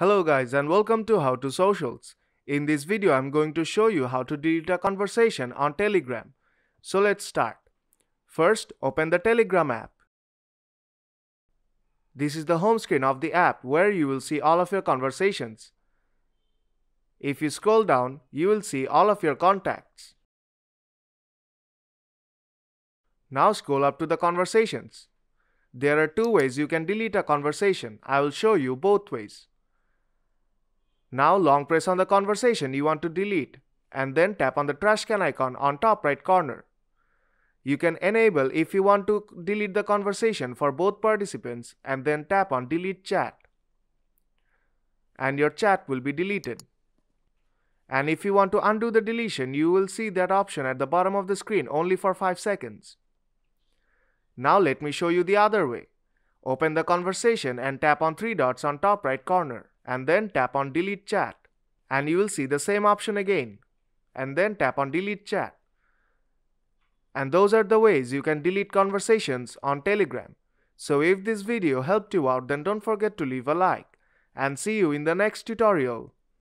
Hello guys and welcome to How to Socials. In this video I'm going to show you how to delete a conversation on Telegram. So let's start. First open the Telegram app. This is the home screen of the app where you will see all of your conversations. If you scroll down you will see all of your contacts. Now scroll up to the conversations. There are two ways you can delete a conversation. I will show you both ways. Now long press on the conversation you want to delete and then tap on the trash can icon on top right corner. You can enable if you want to delete the conversation for both participants and then tap on delete chat. And your chat will be deleted. And if you want to undo the deletion, you will see that option at the bottom of the screen only for 5 seconds. Now let me show you the other way. Open the conversation and tap on three dots on top right corner and then tap on delete chat and you will see the same option again and then tap on delete chat. And those are the ways you can delete conversations on Telegram. So if this video helped you out then don't forget to leave a like and see you in the next tutorial.